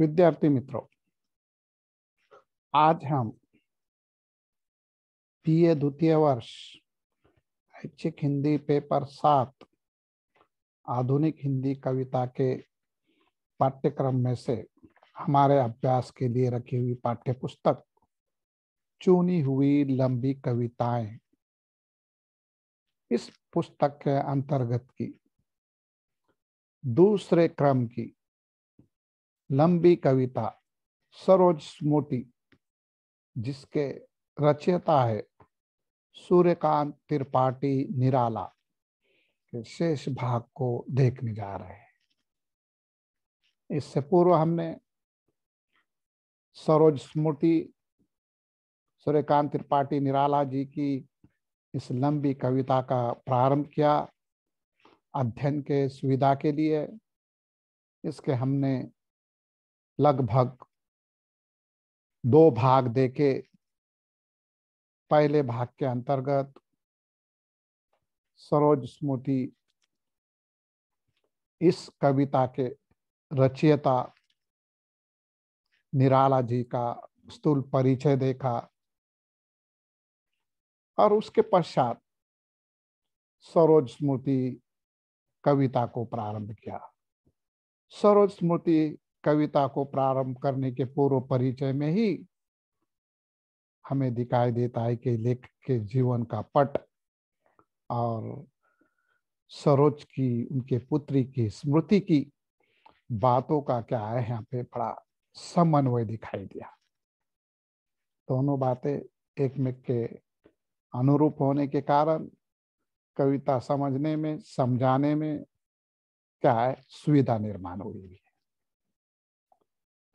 विद्यार्थी मित्रों आज हम बीए द्वितीय वर्ष ऐच्छिक हिंदी पेपर सात आधुनिक हिंदी कविता के पाठ्यक्रम में से हमारे अभ्यास के लिए रखी हुई पाठ्य पुस्तक चुनी हुई लंबी कविताएं इस पुस्तक के अंतर्गत की दूसरे क्रम की लंबी कविता सरोज स्मृति जिसके रचयता है सूर्यकांत त्रिपाठी निराला के शेष भाग को देखने जा रहे हैं इससे पूर्व हमने सरोज स्मृति सूर्यकांत त्रिपाठी निराला जी की इस लंबी कविता का प्रारंभ किया अध्ययन के सुविधा के लिए इसके हमने लगभग दो भाग देके पहले भाग के अंतर्गत सरोज स्मृति इस कविता के रचयिता निराला जी का स्थूल परिचय देखा और उसके पश्चात सरोज स्मृति कविता को प्रारंभ किया सरोज स्मृति कविता को प्रारंभ करने के पूर्व परिचय में ही हमें दिखाई देता है कि लेखक के जीवन का पट और सरोज की उनके पुत्री की स्मृति की बातों का क्या है यहाँ पे बड़ा समन्वय दिखाई दिया दोनों बातें एक में के अनुरूप होने के कारण कविता समझने में समझाने में क्या है सुविधा निर्माण हुई भी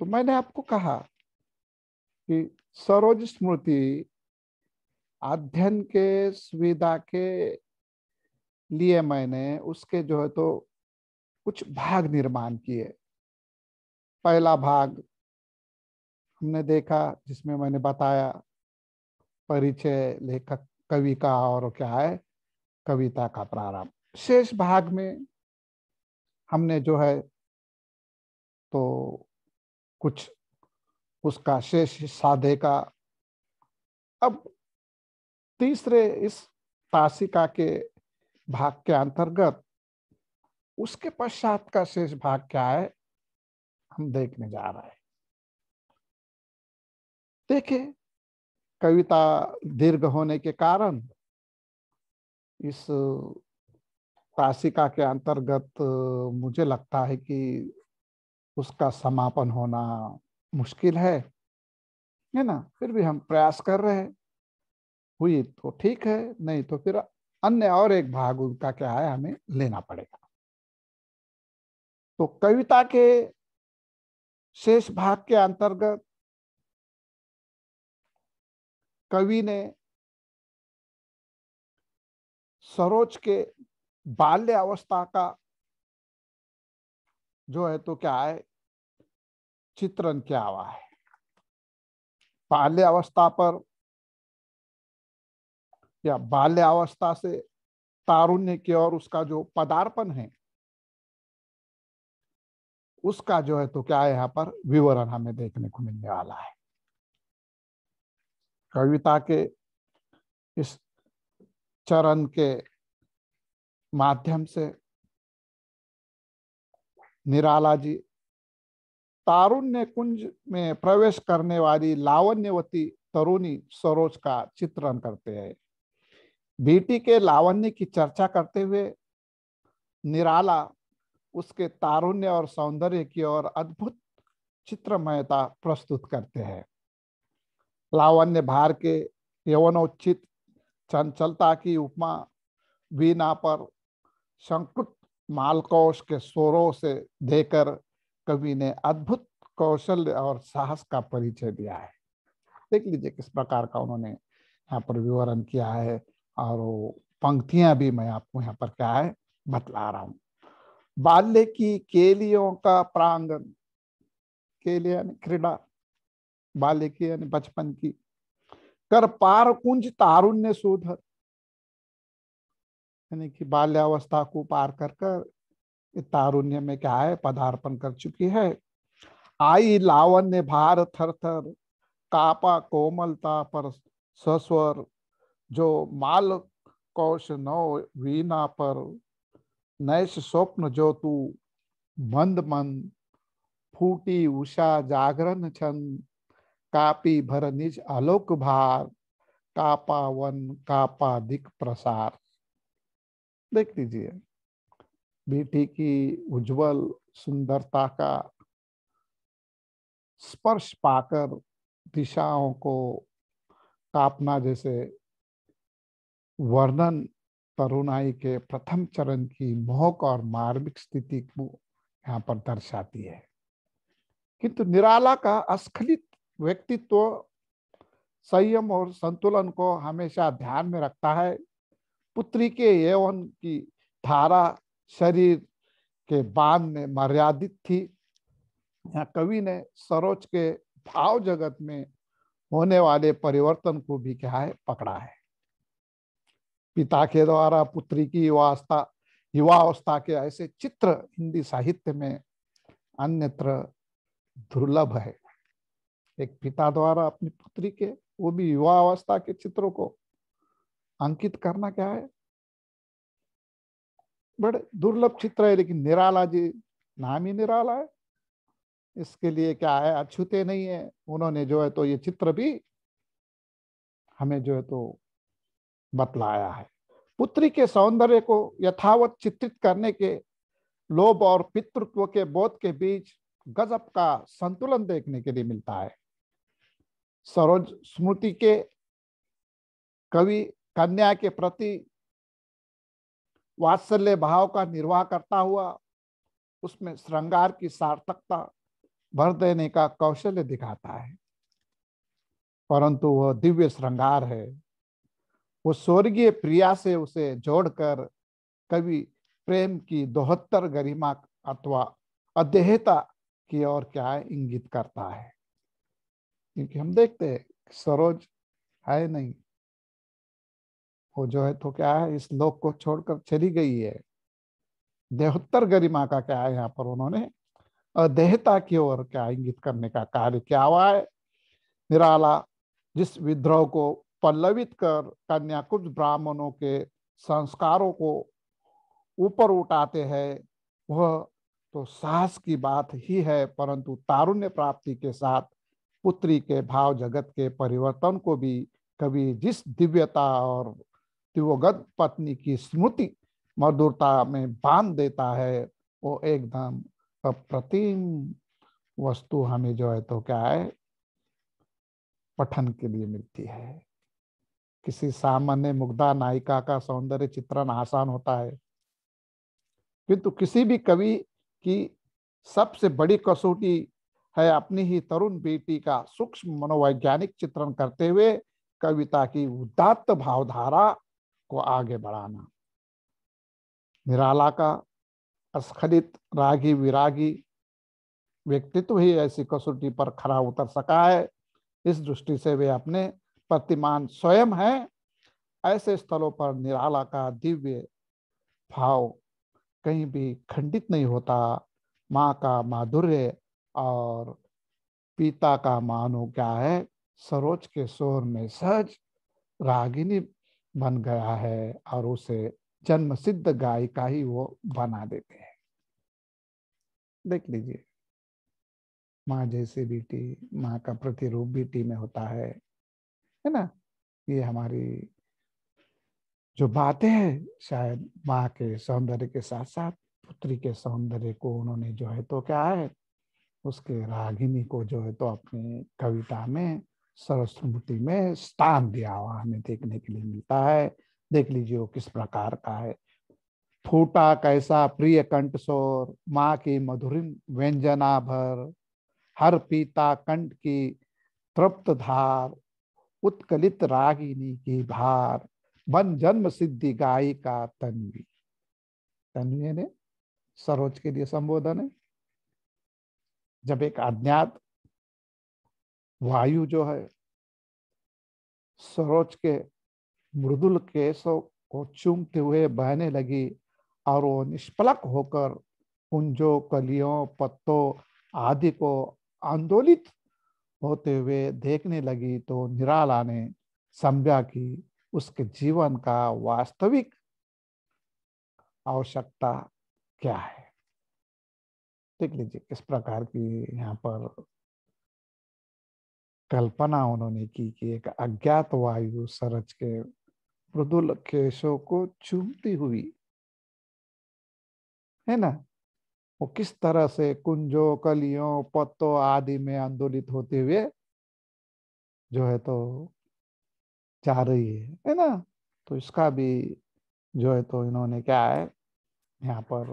तो मैंने आपको कहा कि सरोज स्मृति अध्ययन के सुविधा के लिए मैंने उसके जो है तो कुछ भाग निर्माण किए पहला भाग हमने देखा जिसमें मैंने बताया परिचय लेखक कवि का और क्या है कविता का प्रारंभ शेष भाग में हमने जो है तो कुछ उसका शेष साधे का अब तीसरे इस तासिका के भाग के अंतर्गत उसके पश्चात का शेष भाग क्या है हम देखने जा रहे हैं देखे कविता दीर्घ होने के कारण इस तासिका के अंतर्गत मुझे लगता है कि उसका समापन होना मुश्किल है है ना फिर भी हम प्रयास कर रहे हैं हुई तो ठीक है नहीं तो फिर अन्य और एक भाग उनका क्या है हमें लेना पड़ेगा तो कविता के शेष भाग के अंतर्गत कवि ने सरोज के बाल्य अवस्था का जो है तो क्या है चित्रण क्या हुआ है बाल्य अवस्था पर या बाल्य अवस्था से तारुण्य की ओर उसका जो पदार्पण है उसका जो है तो क्या है यहाँ पर विवरण हमें देखने को मिलने वाला है कविता के इस चरण के माध्यम से निराला जी तारुण्य कुंज में प्रवेश करने वाली लावण्यवती तरुणी सरोज का चित्रण करते हैं बेटी के लावण्य की चर्चा करते हुए निराला उसके तारुण्य और सौंदर्य की और अद्भुत चित्रमयता प्रस्तुत करते हैं लावण्य भार के यवनोचित चंचलता की उपमा वीणा पर संकुट मालकोश के स्वरों से देकर कवि ने अद्भुत कौशल और साहस का परिचय दिया है देख लीजिए किस प्रकार का उन्होंने यहाँ पर विवरण किया है और वो पंक्तियां भी मैं आपको यहाँ पर क्या है बतला रहा हूं बाल्य की केलियों का प्रांगण केलिया यानी क्रीडा बाल्य की यानी बचपन की कर पार कुंज तारुण्य सुधर यानी कि बाल्यावस्था को पार कर कर तारुण्य में क्या है पदार्पण कर चुकी है आई लावण्य भार थर थर कापा कोमलता पर सस्वर जो माल कौश नौ वीणा पर नैश स्वप्न जो तू मंद मंद फूटी उषा जागरण छन कापी भर निज आलोक भार कापा वन कापा दिक प्रसार देख लीजिए बेटी की उज्जवल सुंदरता का स्पर्श पाकर दिशाओं को कापना जैसे वर्णन तरुणाई के प्रथम चरण की मोहक और मार्मिक स्थिति को यहाँ पर दर्शाती है किंतु निराला का अस्खलित व्यक्तित्व संयम और संतुलन को हमेशा ध्यान में रखता है पुत्री के यौवन की धारा शरीर के बांध में मर्यादित थी यहाँ कवि ने सरोज के भाव जगत में होने वाले परिवर्तन को भी क्या है पकड़ा है पिता के द्वारा पुत्री की युवावस्था युवावस्था के ऐसे चित्र हिंदी साहित्य में अन्यत्र दुर्लभ है एक पिता द्वारा अपनी पुत्री के वो भी युवा अवस्था के चित्रों को अंकित करना क्या है बड़े दुर्लभ चित्र है लेकिन निराला जी नाम ही निराला है इसके लिए क्या है अछूते नहीं है उन्होंने जो है तो ये चित्र भी हमें जो है तो बतलाया है पुत्री के सौंदर्य को यथावत चित्रित करने के लोभ और पितृत्व के बोध के बीच गजब का संतुलन देखने के लिए मिलता है सरोज स्मृति के कवि कन्या के प्रति वात्सल्य भाव का निर्वाह करता हुआ उसमें श्रृंगार की सार्थकता भर देने का कौशल्य दिखाता है परंतु वह दिव्य श्रृंगार है वो स्वर्गीय प्रिया से उसे जोड़कर कभी प्रेम की दोहत्तर गरिमा अथवा अध्ययता की ओर क्या इंगित करता है क्योंकि हम देखते हैं सरोज है नहीं वो जो है तो क्या है इस लोक को छोड़कर चली गई है देहोत्तर गरिमा का क्या है यहाँ पर उन्होंने अदेहता की ओर क्या इंगित करने का कार्य क्या हुआ है निराला जिस विद्रोह को पल्लवित कर कन्या कुछ ब्राह्मणों के संस्कारों को ऊपर उठाते हैं वह तो साहस की बात ही है परंतु तारुण्य प्राप्ति के साथ पुत्री के भाव जगत के परिवर्तन को भी कभी जिस दिव्यता और दिवगत पत्नी की स्मृति मधुरता में बांध देता है वो एकदम अप्रतिम वस्तु हमें जो है तो क्या है पठन के लिए मिलती है किसी सामान्य मुग्धा नायिका का सौंदर्य चित्रण आसान होता है किंतु किसी भी कवि की सबसे बड़ी कसौटी है अपनी ही तरुण बेटी का सूक्ष्म मनोवैज्ञानिक चित्रण करते हुए कविता की उदात्त भावधारा को आगे बढ़ाना निराला का अस्खलित रागी विरागी व्यक्तित्व ही ऐसी कसौटी पर खरा उतर सका है इस दृष्टि से वे अपने प्रतिमान स्वयं हैं ऐसे स्थलों पर निराला का दिव्य भाव कहीं भी खंडित नहीं होता माँ का माधुर्य और पिता का मानो क्या है सरोज के शोर में सहज रागिनी बन गया है और उसे जन्म सिद्ध गाय का ही वो बना देते हैं देख लीजिए माँ जैसी बेटी माँ का प्रतिरूप बेटी में होता है है ना ये हमारी जो बातें हैं शायद माँ के सौंदर्य के साथ साथ पुत्री के सौंदर्य को उन्होंने जो है तो क्या है उसके रागिनी को जो है तो अपनी कविता में सरस्वती में स्थान दिया हुआ हमें देखने के लिए मिलता है देख लीजिए वो किस प्रकार का है फूटा कैसा प्रिय कंठ सोर माँ की मधुरिम व्यंजना भर हर पीता कंठ की तृप्त धार उत्कलित रागिनी की भार बन जन्म सिद्धि गायी का तन्वी तन्वी ने सरोज के लिए संबोधन है जब एक अज्ञात वायु जो है सरोज के मृदुल केसों को चूमते हुए बहने लगी और वो निष्पलक होकर पुंजों कलियों पत्तों आदि को आंदोलित होते हुए देखने लगी तो निराला ने संज्ञा की उसके जीवन का वास्तविक आवश्यकता क्या है देख लीजिए किस प्रकार की यहाँ पर कल्पना उन्होंने की कि एक अज्ञात वायु सरज के मृदुल केशों को चूमती हुई है ना वो किस तरह से कुंजों कलियों पत्तों आदि में आंदोलित होते हुए जो है तो जा रही है है ना तो इसका भी जो है तो इन्होंने क्या है यहाँ पर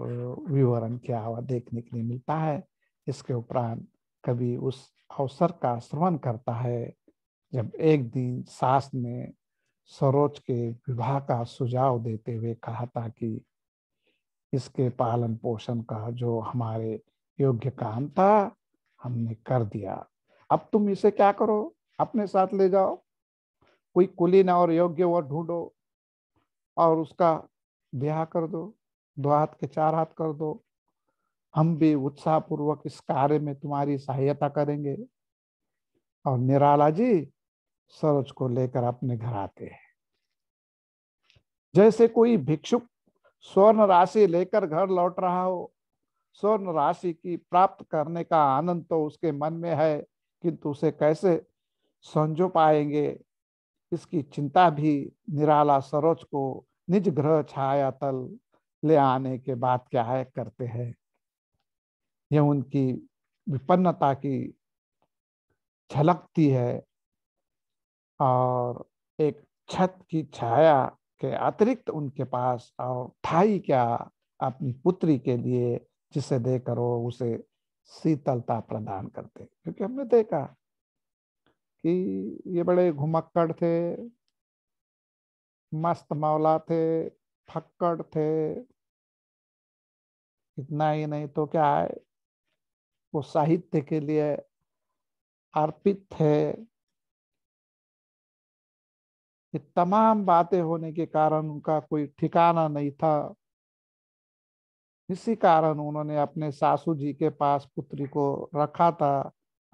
विवरण किया हुआ देखने के लिए मिलता है इसके उपरांत कभी उस अवसर का श्रवण करता है जब एक दिन सास ने सरोज के विवाह का सुझाव देते हुए कहा था कि इसके पालन पोषण का जो हमारे योग्य काम था हमने कर दिया अब तुम इसे क्या करो अपने साथ ले जाओ कोई कुलीन और योग्य वह ढूंढो और उसका ब्याह कर दो दो हाथ के चार हाथ कर दो हम भी उत्साहपूर्वक इस कार्य में तुम्हारी सहायता करेंगे और निराला जी सरोज को लेकर अपने घर आते हैं जैसे कोई भिक्षुक स्वर्ण राशि लेकर घर लौट रहा हो स्वर्ण राशि की प्राप्त करने का आनंद तो उसके मन में है किंतु उसे कैसे संजो पाएंगे इसकी चिंता भी निराला सरोज को निज ग्रह छाया तल ले आने के बाद क्या है करते हैं यह उनकी विपन्नता की झलकती है और एक छत की छाया के अतिरिक्त उनके पास और ठाई क्या अपनी पुत्री के लिए जिसे देकर वो उसे शीतलता प्रदान करते क्योंकि हमने देखा कि ये बड़े घुमक्कड़ थे मस्त मौला थे फक्कड़ थे इतना ही नहीं तो क्या है वो साहित्य के लिए अर्पित है ये तमाम बातें होने के कारण उनका कोई ठिकाना नहीं था इसी कारण उन्होंने अपने सासू जी के पास पुत्री को रखा था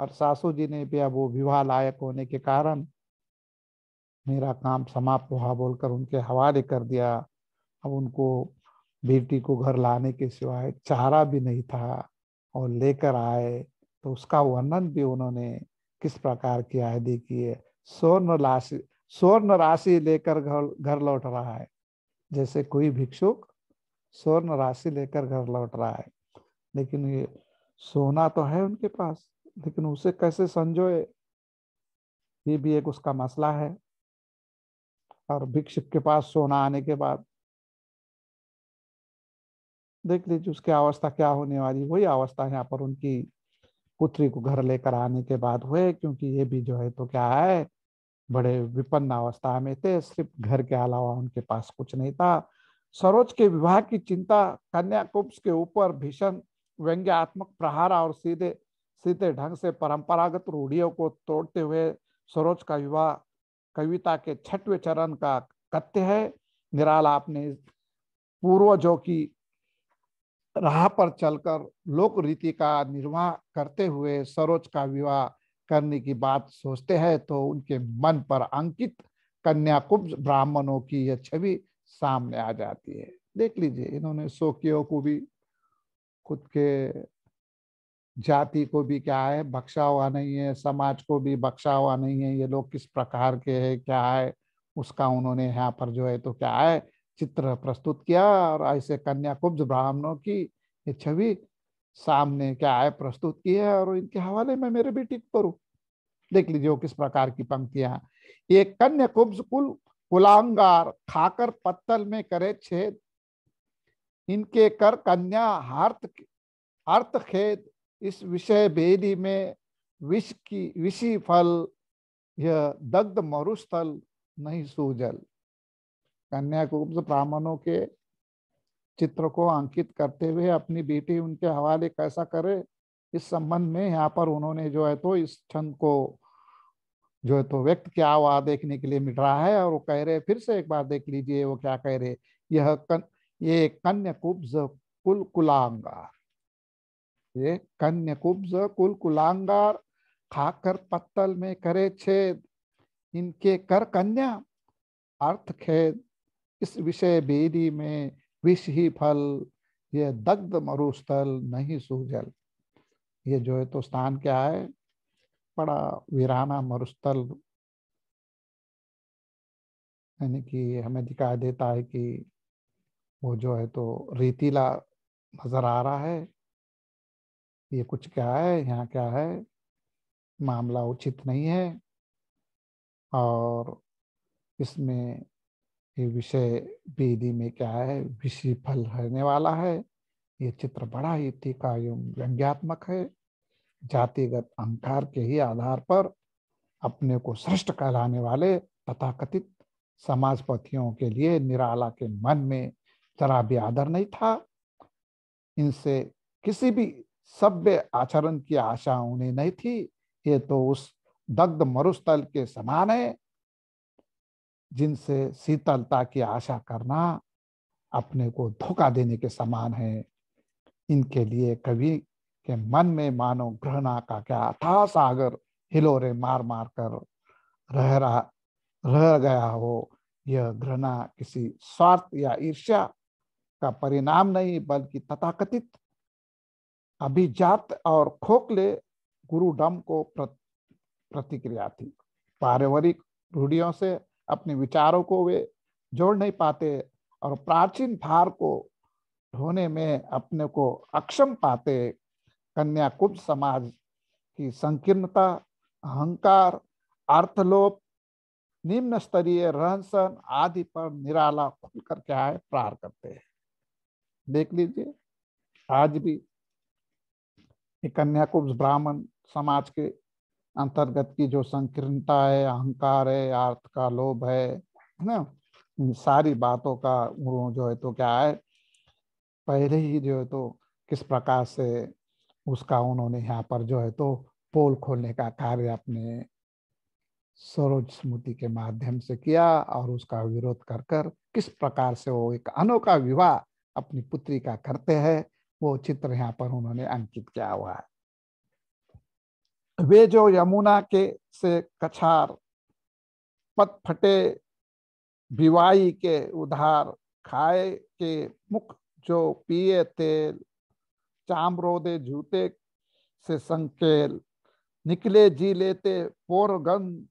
और सासू जी ने भी अब वो विवाह लायक होने के कारण मेरा काम समाप्त हुआ बोलकर उनके हवाले कर दिया अब उनको बेटी को घर लाने के सिवाय चारा भी नहीं था और लेकर आए तो उसका वर्णन भी उन्होंने किस प्रकार की की है स्वर्ण राशि स्वर्ण राशि लेकर घर घर लौट रहा है जैसे कोई भिक्षुक स्वर्ण राशि लेकर घर लौट रहा है लेकिन ये सोना तो है उनके पास लेकिन उसे कैसे संजोए ये भी एक उसका मसला है और भिक्षुक के पास सोना आने के बाद देख लीजिए उसकी अवस्था क्या होने वाली वही अवस्था यहाँ पर उनकी पुत्री को घर लेकर आने के बाद हुए क्योंकि ये भी जो है तो क्या है बड़े विपन्न अवस्था में थे सिर्फ घर के अलावा उनके पास कुछ नहीं था सरोज के विवाह की चिंता कन्या कुंभ के ऊपर भीषण व्यंग्यात्मक प्रहार और सीधे सीधे ढंग से परंपरागत रूढ़ियों को तोड़ते हुए सरोज का विवाह कविता के छठवें चरण का कत्य है निराला अपने पूर्वजों की राह पर चलकर लोक रीति का निर्वाह करते हुए सरोज का विवाह करने की बात सोचते हैं तो उनके मन पर अंकित कन्याकुब्ज ब्राह्मणों की यह छवि सामने आ जाती है देख लीजिए इन्होंने शोकियों को भी खुद के जाति को भी क्या है बख्शा हुआ नहीं है समाज को भी बख्शा हुआ नहीं है ये लोग किस प्रकार के है क्या है उसका उन्होंने यहाँ पर जो है तो क्या है चित्र प्रस्तुत किया और ऐसे कन्या कुब्ज ब्राह्मणों की ये छवि सामने क्या आय प्रस्तुत की है और इनके हवाले में मेरे बेटी करूँ देख लीजिए वो किस प्रकार की पंक्तियां ये कन्या कुब्ज कुल कुलांगार खाकर पत्तल में करे छेद इनके कर कन्या हार्त अर्थ खेद इस विषय बेदी में विष की विषी फल यह दग्ध मरुस्थल नहीं सूजल कन्या को ब्राह्मणों के चित्र को अंकित करते हुए अपनी बेटी उनके हवाले कैसा करे इस संबंध में यहाँ पर उन्होंने जो है तो इस छंद को जो है तो व्यक्त किया हुआ देखने के लिए मिल रहा है और वो कह रहे फिर से एक बार देख लीजिए वो क्या कह रहे यह कन, ये कन्या कुब्ज कुल कुलांगार ये कन्या कुब्ज कुल कुलांगार खाकर पत्तल में करे छेद इनके कर कन्या अर्थ खेद इस विषय बेदी में विष ही फल ये दग्ध मरुस्थल नहीं सूजल ये जो है तो स्थान क्या है बड़ा वीराना मरुस्थल यानी कि हमें दिखाई देता है कि वो जो है तो रेतीला नजर आ रहा है ये कुछ क्या है यहाँ क्या है मामला उचित नहीं है और इसमें ये विषय वेदी में क्या है विषय फल रहने वाला है ये चित्र बड़ा ही टीका एवं व्यंग्यात्मक है जातिगत अहंकार के ही आधार पर अपने को श्रेष्ठ कहलाने वाले तथाकथित समाजपतियों के लिए निराला के मन में जरा भी आदर नहीं था इनसे किसी भी सभ्य आचरण की आशा उन्हें नहीं थी ये तो उस दग्ध मरुस्थल के समान है जिनसे शीतलता की आशा करना अपने को धोखा देने के समान है इनके लिए कवि के मन में मानो घृणा का क्या था सागर हिलोरे मार मार कर रह रहा रह गया हो यह घृणा किसी स्वार्थ या ईर्ष्या का परिणाम नहीं बल्कि तथाकथित अभिजात और खोखले गुरुडम को प्रतिक्रिया थी पारिवारिक रूढ़ियों से अपने विचारों को वे जोड़ नहीं पाते और प्राचीन भार को ढोने में अपने को अक्षम पाते कन्या कुंभ समाज की संकीर्णता अहंकार अर्थलोप निम्न स्तरीय रहन सहन आदि पर निराला खुल कर क्या प्रार करते हैं देख लीजिए आज भी कन्याकुब्ज ब्राह्मण समाज के अंतर्गत की जो संकीर्णता है अहंकार है अर्थ का लोभ है ना इन सारी बातों का जो है तो क्या है पहले ही जो है तो किस प्रकार से उसका उन्होंने यहाँ पर जो है तो पोल खोलने का कार्य अपने सरोज स्मृति के माध्यम से किया और उसका विरोध कर कर किस प्रकार से वो एक अनोखा विवाह अपनी पुत्री का करते हैं वो चित्र यहाँ पर उन्होंने अंकित किया हुआ है वे जो यमुना के से कछार पत फटे बिवाई के उधार खाए के मुख जो पिए तेल चामरोदे जूते से संकेल निकले जी लेते पोरगंध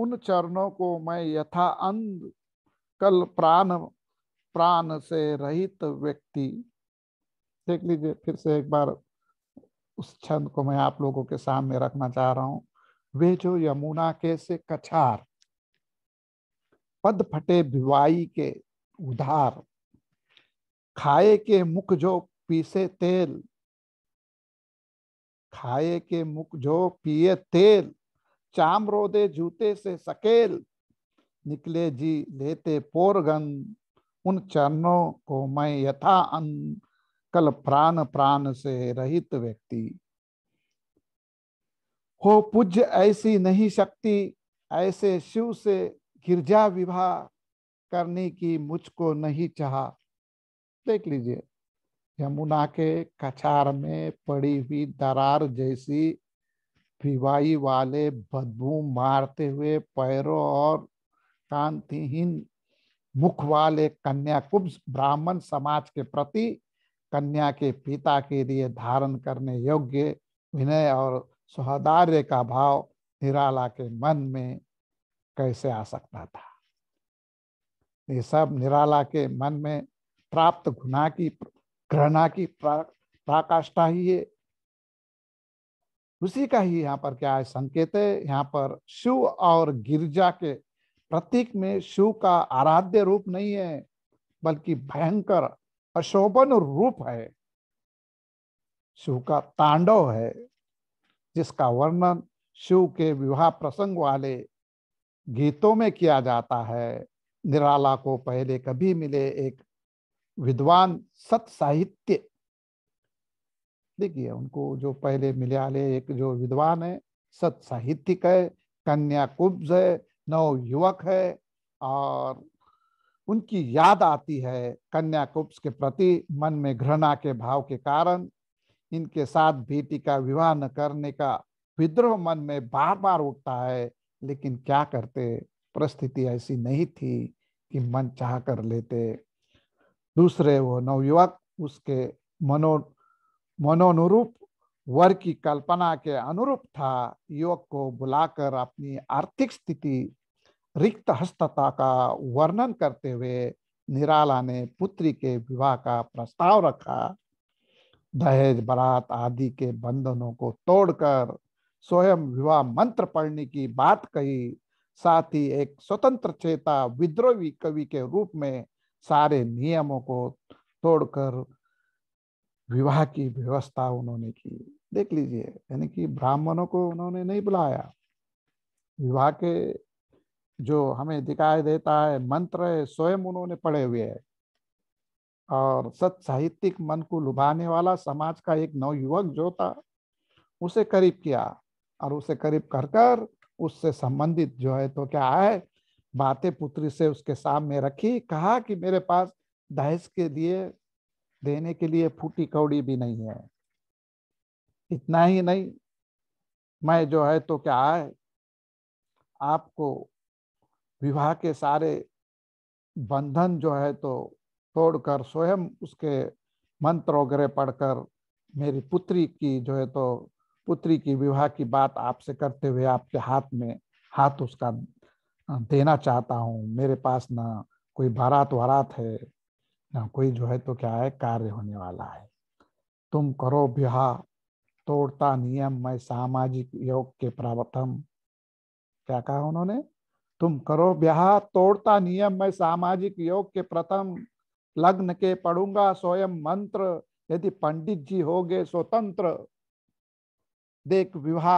उन चरणों को मैं यथा अंध कल प्राण प्राण से रहित व्यक्ति देख लीजिए फिर से एक बार उस छंद को मैं आप लोगों के सामने रखना चाह रहा हूं वे जो यमुना के से कछार पद फटे भिवाई के उधार खाए के मुख जो पीसे तेल खाए के मुख जो पिए तेल चाम रोदे जूते से सकेल निकले जी लेते पोरगन उन चरणों को मैं यथा अन्न सकल प्राण प्राण से रहित व्यक्ति हो पूज्य ऐसी नहीं शक्ति ऐसे शिव से गिरजा विवाह करने की मुझको नहीं चाह देख लीजिए यमुना के कछार में पड़ी हुई दरार जैसी फिवाई वाले बदबू मारते हुए पैरों और कांतिहीन मुख वाले कन्या कुंभ ब्राह्मण समाज के प्रति कन्या के पिता के लिए धारण करने योग्य विनय और सौहदार्य का भाव निराला के मन में कैसे आ सकता था ये सब निराला के मन में प्राप्त घुना की घृणा की प्राकाष्ठा ही है उसी का ही यहाँ पर क्या है संकेत है यहाँ पर शिव और गिरजा के प्रतीक में शिव का आराध्य रूप नहीं है बल्कि भयंकर अशोभन रूप है शिव का तांडव है जिसका वर्णन शिव के विवाह प्रसंग वाले गीतों में किया जाता है निराला को पहले कभी मिले एक विद्वान सत साहित्य देखिए उनको जो पहले मिलाले एक जो विद्वान है सत साहित्यिक है कन्या कुब्ज है नव युवक है और उनकी याद आती है कन्या कुप्स के प्रति मन में घृणा के भाव के कारण इनके साथ बेटी का विवाह न करने का विद्रोह मन में बार बार उठता है लेकिन क्या करते परिस्थिति ऐसी नहीं थी कि मन चाह कर लेते दूसरे वो नवयुवक उसके मनो मनोनुरूप वर की कल्पना के अनुरूप था युवक को बुलाकर अपनी आर्थिक स्थिति रिक्त हस्तता का वर्णन करते हुए निराला ने पुत्री के विवाह का प्रस्ताव रखा दहेज बरात आदि के बंधनों को तोड़कर स्वयं विवाह मंत्र पढ़ने की बात कही साथ ही एक स्वतंत्र चेता विद्रोही कवि के रूप में सारे नियमों को तोड़कर विवाह की व्यवस्था उन्होंने की देख लीजिए यानी कि ब्राह्मणों को उन्होंने नहीं बुलाया विवाह के जो हमें दिखाई देता है मंत्र स्वयं उन्होंने पढ़े हुए है और सत साहित्यिक मन को लुभाने वाला समाज का एक युवक जो था उसे करीब किया और उसे करीब कर कर उससे संबंधित जो है तो क्या है बातें पुत्री से उसके सामने रखी कहा कि मेरे पास दहेज के लिए देने के लिए फूटी कौड़ी भी नहीं है इतना ही नहीं मैं जो है तो क्या है आपको विवाह के सारे बंधन जो है तो तोड़कर स्वयं उसके मंत्र वगैरह पढ़कर मेरी पुत्री की जो है तो पुत्री की विवाह की बात आपसे करते हुए आपके हाथ में हाथ उसका देना चाहता हूँ मेरे पास ना कोई बारात वारात है ना कोई जो है तो क्या है कार्य होने वाला है तुम करो विवाह तोड़ता नियम मैं सामाजिक योग के प्रावतम क्या कहा उन्होंने तुम करो ब्याह तोड़ता नियम मैं सामाजिक योग के प्रथम लग्न के पढ़ूंगा स्वयं मंत्र यदि पंडित जी हो गए स्वतंत्र देख विवाह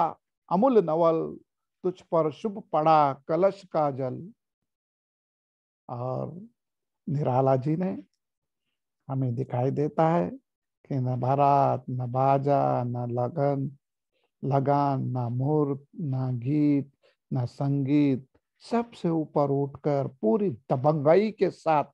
अमूल नवल तुझ पर शुभ पड़ा कलश का जल और निराला जी ने हमें दिखाई देता है कि न भारत न बाजा न लगन लगान न मुहूर्त न गीत न संगीत सबसे ऊपर उठकर पूरी दबंगाई के साथ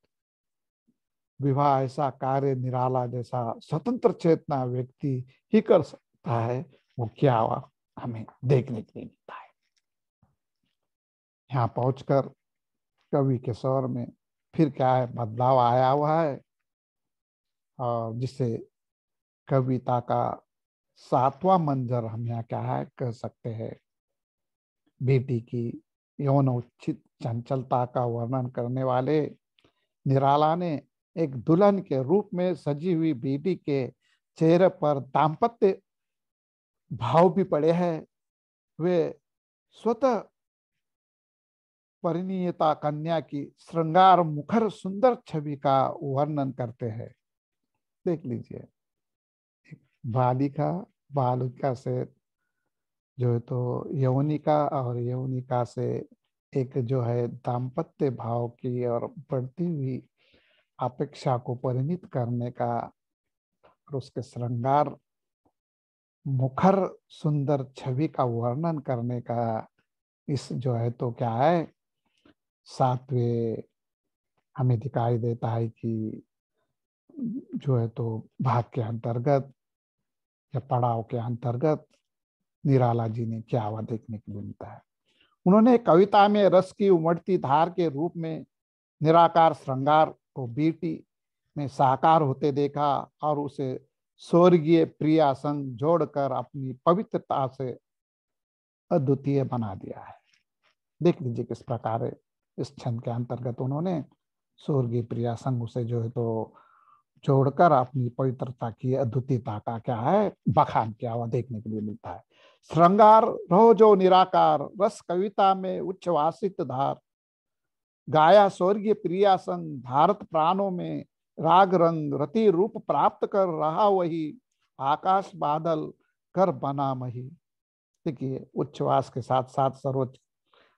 विवाह ऐसा कार्य निराला जैसा स्वतंत्र चेतना व्यक्ति ही कर सकता है वो क्या हुआ हमें देखने के लिए मिलता है यहाँ पहुंचकर कवि के स्वर में फिर क्या है बदलाव आया हुआ है और जिससे कविता का सातवां मंजर हम यहाँ क्या है कह सकते हैं बेटी की यौन उचित चंचलता का वर्णन करने वाले निराला ने एक दुल्हन के रूप में सजी हुई बीबी के चेहरे पर दाम्पत्य भाव भी पड़े हैं वे स्वतः परिणीयता कन्या की श्रृंगार मुखर सुंदर छवि का वर्णन करते हैं देख लीजिए बालिका बालिका से जो है तो यवनिका और यवनिका से एक जो है दाम्पत्य भाव की और बढ़ती हुई अपेक्षा को परिणित करने का और उसके श्रृंगार मुखर सुंदर छवि का वर्णन करने का इस जो है तो क्या है सातवें हमें दिखाई देता है कि जो है तो भाग के अंतर्गत या पड़ाव के अंतर्गत निराला जी ने क्या हुआ देखने के लिए मिलता है उन्होंने कविता में रस की उमड़ती धार के रूप में निराकार श्रृंगार को बीटी में साकार होते देखा और उसे स्वर्गीय प्रिया संग जोड़कर अपनी पवित्रता से अद्वितीय बना दिया है देख लीजिए किस प्रकार इस क्षण के अंतर्गत उन्होंने स्वर्गीय प्रिया संग उसे जो है तो जोड़कर अपनी पवित्रता की अद्वितीयता का क्या है बखान किया हुआ देखने के लिए मिलता है श्रृंगार रहो जो निराकार रस कविता में उच्छ्वासित धार गाया स्वर्गीय प्रिया संग भारत प्राणों में राग रंग रति रूप प्राप्त कर रहा वही आकाश बादल कर बना मही देखिए उच्छ्वास के साथ साथ सरोज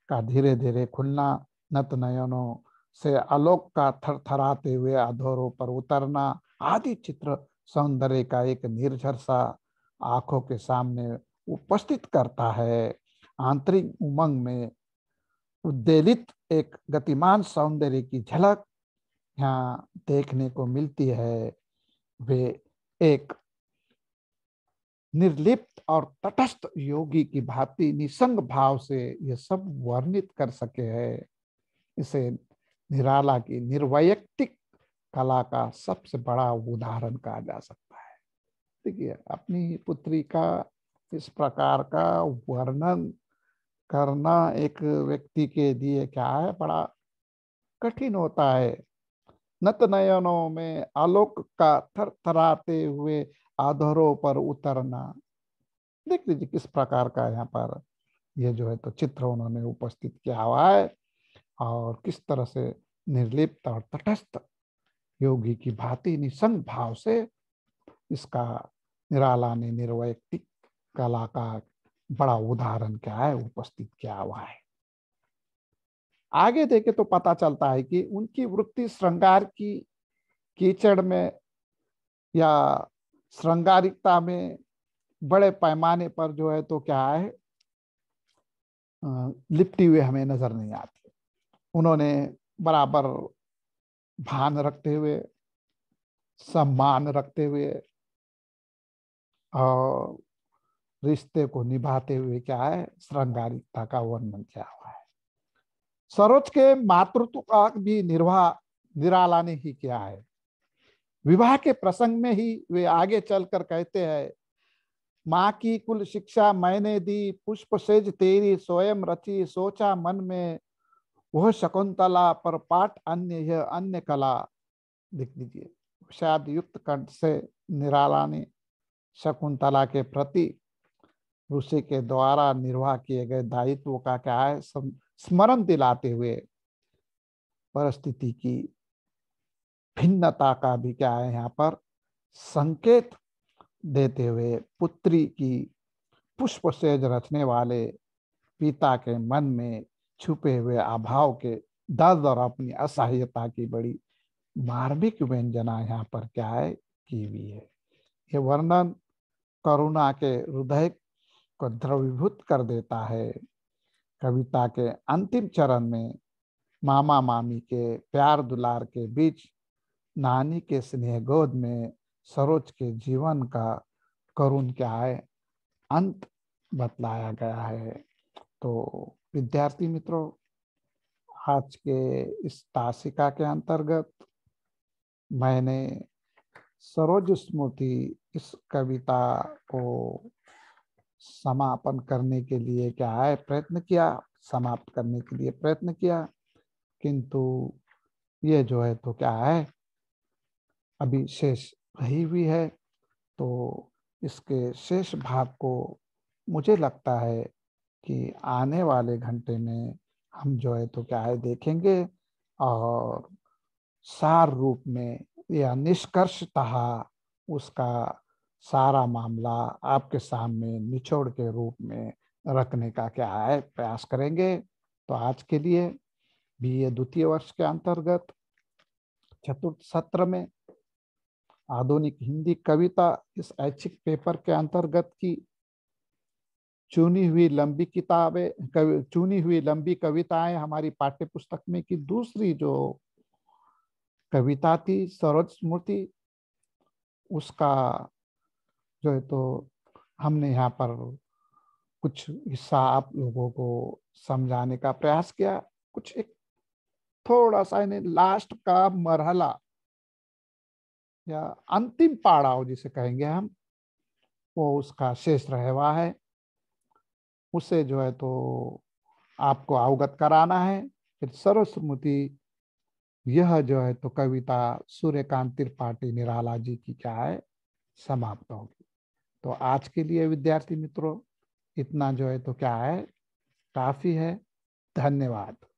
का धीरे धीरे खुलना नत नयनों से आलोक का थर थराते हुए अधोरों पर उतरना आदि चित्र सौंदर्य का एक निर्झर सा आंखों के सामने उपस्थित करता है आंतरिक उमंग में उद्देलित एक गतिमान सौंदर्य की झलक यहाँ देखने को मिलती है वे एक निर्लिप्त और तटस्थ योगी की भांति निसंग भाव से यह सब वर्णित कर सके है इसे निराला की निर्वैयक्तिक कला का सबसे बड़ा उदाहरण कहा जा सकता है देखिए अपनी पुत्री का इस प्रकार का वर्णन करना एक व्यक्ति के लिए क्या है बड़ा कठिन होता है नत नयनों में आलोक का थराते हुए आधरों पर उतरना देख लीजिए किस प्रकार का यहाँ पर यह जो है तो चित्र उन्होंने उपस्थित किया हुआ है और किस तरह से निर्लिप्त और तटस्थ योगी की भांति निसंग भाव से इसका निराला ने निर्वैयक्तिक कला का बड़ा उदाहरण क्या है उपस्थित क्या हुआ है आगे देखे तो पता चलता है कि उनकी वृत्ति श्रृंगार की कीचड़ में या श्रृंगारिकता में बड़े पैमाने पर जो है तो क्या है लिपटी हुए हमें नजर नहीं आती उन्होंने बराबर भान रखते हुए सम्मान रखते हुए और रिश्ते को निभाते हुए क्या है श्रृंगारिकता का वर्णन किया हुआ है सरोज के मातृत्व का भी निर्वाह निराला ने ही किया है विवाह के प्रसंग में ही वे आगे चलकर कहते हैं माँ की कुल शिक्षा मैंने दी पुष्प सेज तेरी स्वयं रची सोचा मन में वह शकुंतला पर पाठ अन्य यह अन्य कला लिख दीजिए शायद युक्त कंठ से निराला ने शकुंतला के प्रति ऋषि के द्वारा निर्वाह किए गए दायित्व का क्या है स्मरण दिलाते हुए परिस्थिति की भिन्नता का भी क्या है यहाँ पर संकेत देते हुए पुत्री की पुष्प सेज रचने वाले पिता के मन में छुपे हुए अभाव के दर्द और अपनी असहायता की बड़ी मार्मिक व्यंजना यहाँ पर क्या है की हुई है ये वर्णन करुणा के हृदय को द्रवीभूत कर देता है कविता के अंतिम चरण में मामा मामी के प्यार दुलार के बीच नानी के स्नेह गोद में सरोज के जीवन का करुण क्या है अंत बतलाया गया है तो विद्यार्थी मित्रों आज के इस तासिका के अंतर्गत मैंने सरोज स्मृति इस कविता को समापन करने के लिए क्या है प्रयत्न किया समाप्त करने के लिए प्रयत्न किया किंतु ये जो है तो क्या है अभी शेष रही हुई है तो इसके शेष भाग को मुझे लगता है कि आने वाले घंटे में हम जो है तो क्या है देखेंगे और सार रूप में या निष्कर्षतः उसका सारा मामला आपके सामने निचोड़ के रूप में रखने का क्या है प्रयास करेंगे तो आज के लिए बी ए द्वितीय वर्ष के अंतर्गत चतुर्थ सत्र में आधुनिक हिंदी कविता इस ऐच्छिक पेपर के अंतर्गत की चुनी हुई लंबी किताबें चुनी हुई लंबी कविताएं हमारी पाठ्य पुस्तक में की दूसरी जो कविता थी सरोज स्मृति उसका जो है तो हमने यहाँ पर कुछ हिस्सा आप लोगों को समझाने का प्रयास किया कुछ एक थोड़ा सा यानी लास्ट का मरहला या अंतिम पाड़ाव जिसे कहेंगे हम वो उसका शेष रहवा है उसे जो है तो आपको अवगत कराना है फिर सर्वसम्मति यह जो है तो कविता सूर्यकांत त्रिपाठी निराला जी की क्या है समाप्त होगी तो आज के लिए विद्यार्थी मित्रों इतना जो है तो क्या है काफ़ी है धन्यवाद